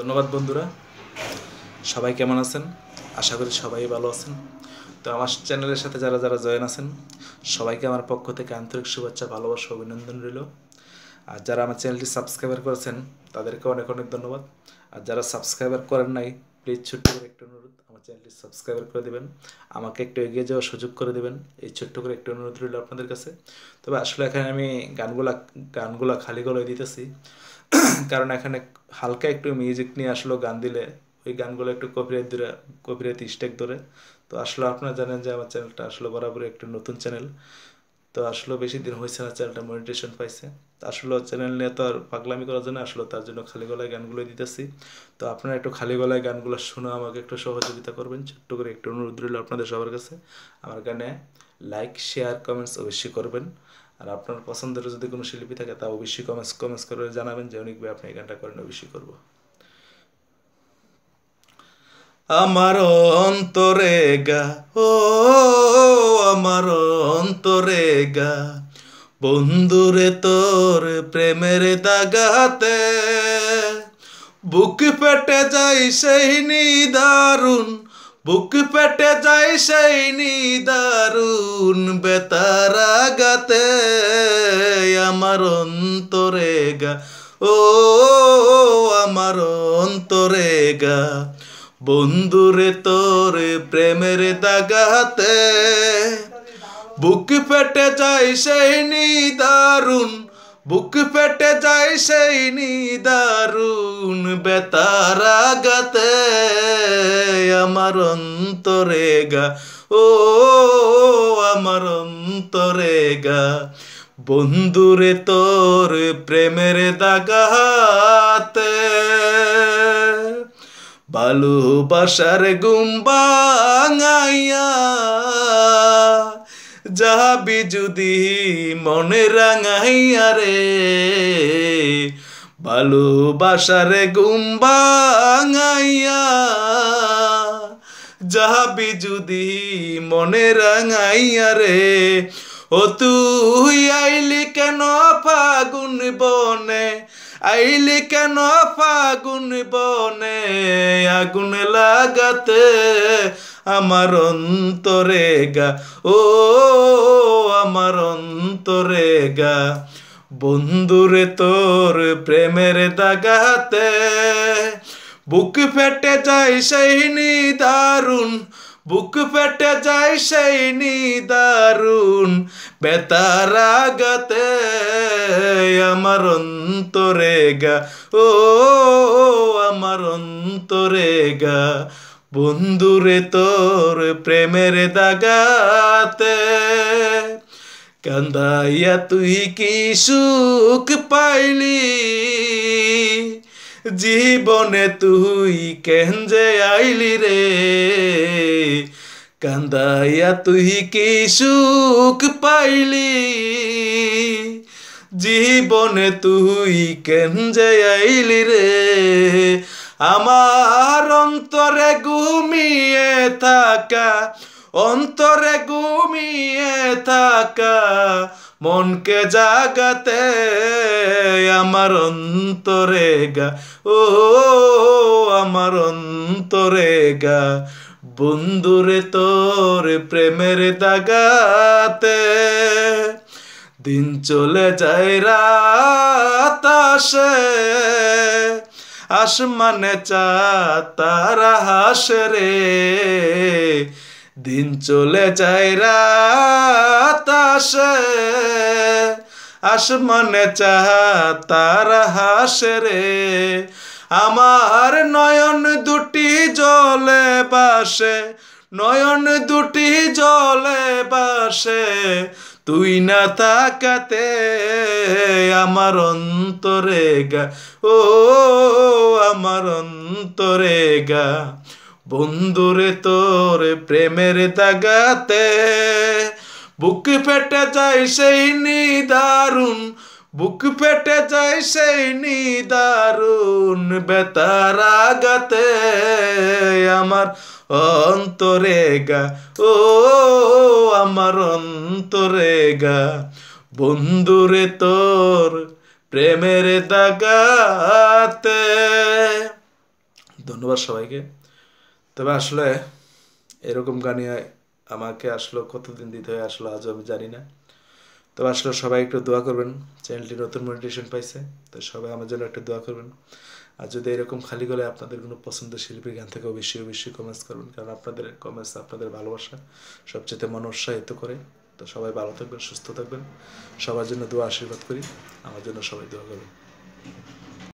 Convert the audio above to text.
ধন্যবাদ বন্ধুরা সবাই কেমন আছেন আশা করি সবাই ভালো আছেন তো আমার চ্যানেলের সাথে যারা যারা জয়েন আছেন সবাইকে আমার পক্ষ থেকে আন্তরিক শুভেচ্ছা ভালোবাসা অভিনন্দন রইল আর যারা আমার চ্যানেলটি সাবস্ক্রাইবার করেছেন তাদেরকে অনেক অনেক ধন্যবাদ আর যারা সাবস্ক্রাইবার করেন নাই প্লিজ ছোট্ট করে একটু অনুরোধ আমার চ্যানেলটি সাবস্ক্রাইব করে দেবেন আমাকে একটু এগিয়ে যাওয়ার সুযোগ করে দেবেন এই ছোট্ট করে একটু অনুরোধ রইল আপনাদের কাছে তবে আসলে এখানে আমি গানগুলা গানগুলা খালি গলায় দিতেছি কারণ এখানে হালকা একটু মিউজিক নিয়ে আসলো গান দিলে ওই গানগুলো একটু কপিরাইট ধরে কপিরাইট স্টেক ধরে তো আসলে আপনারা জানেন যে আমার চ্যানেলটা আসলে বরাবরই একটা নতুন চ্যানেল তো আসলে বেশি দিন হয়েছে না চ্যানেলটা মনিটেশন পাইছে আসলে চ্যানেল নিয়ে তো আর পাগলামি করার জন্য আসলো তার জন্য খালি গলায় গানগুলো দিতেছি তো আপনারা একটু খালি গলায় গানগুলো শুনে আমাকে একটু সহযোগিতা করবেন ছোট্ট করে একটু অনুরোধ রইল আপনাদের সবার কাছে আমার গানে লাইক শেয়ার কমেন্টস অবশ্যই করবেন আর আপনার পছন্দের যদি কোনো শিল্পী থাকে তা অবশ্যই কমেন্টস কমেন্টস করে জানাবেন যে অনেক আপনি এই গানটা করেন অবশ্যই করবো আমার অন্তরে গা ও আমার অন্তরে গা বন্ধুরে তোর প্রেমের দাগাতে বুক পেটে যাই সেই নিদারুন বুক পেটে যাই সেই নিদারুন বেতা ও আমার অন্তরে গা বন্ধুরে তোর প্রেমের দাগাতে বুক ফেটে যায় সেই নিদারুণ বুক ফেটে যাই সেই বেতার বেতারাগাতে আমার অন্তরে গা ও আমার অন্তরে গা বন্ধুরে তোর প্রেমের দাগাতে বাসার গুম্বাঙাইয়া যাবি যদি মনে রাঙাইয়া রে বাসার গুম্বাঙাইয়া যাহাবি যদি মনে রাঙাইয়া রে ও তুই আইলি কেন ফাগুন বনে আইলি কেন ফাগুন বনে আগুন লাগাতে আমার অন্তরে গা ও আমার অন্তরে গা বন্ধুরে তোর প্রেমের দাগাতে বুক ফেটে যায় সেই নিদারুণ বুক ফেটে যায় সেই দারুন বেতারা আগতে আমার অন্তরে গা ও আমার অন্তরে গা বন্ধুরে তোর প্রেমের দাগাতে কান্দাইয়া তুই কি সুখ পাইলি জীবনে তুই কেন যে আইলি রে কান্দাইয়া তুই কি সুখ পাইলি জীবনে তুই কেন যে আইলি রে আমার অন্তরে ঘুমিয়ে থাকা অন্তরে ঘুমিয়ে থাকা মনকে জাগাতে আমার অন্তরে গা ও আমার অন্তরে গা বন্ধুরে তোর প্রেমের দাগাতে দিন চলে যায় রাত আসে আসমানে চা তারা হাসে রে দিন চলে যায় রাত আসে আসমানে চাহা তার হাসে রে আমার নয়ন দুটি জলে বাসে নয়ন দুটি জলে বাসে তুই না তাকাতে আমার অন্তরে গা ও আমার অন্তরে গা বন্ধুরে তোর প্রেমের দাগাতে বুক পেটে যাই সেই নিদারুণ বুক পেটে যাই সেই নিদারুণ বেতার আগাতে আমার অন্তরে গা ও আমার অন্তরে গা বন্ধুরে তোর প্রেমের দাগাতে ধন্যবাদ সবাইকে তবে আসলে এরকম গানিয়ায় আমাকে আসলো কতদিন দিতে হয় আসলো আজও আমি জানি না তো আসলে সবাই একটু দোয়া করবেন চ্যানেলটি নতুন মনিটেশন পাইছে তো সবাই আমার জন্য একটু দোয়া করবেন আর যদি এরকম খালি গলে আপনাদের কোনো পছন্দ শিল্পীর গান থেকেও বেশি বেশি কমেন্টস করবেন কারণ আপনাদের কমেন্টস আপনাদের ভালোবাসা সবচেয়ে মন উৎসাহিত করে তো সবাই ভালো থাকবেন সুস্থ থাকবেন সবার জন্য দোয়া আশীর্বাদ করি আমার জন্য সবাই দোয়া করবেন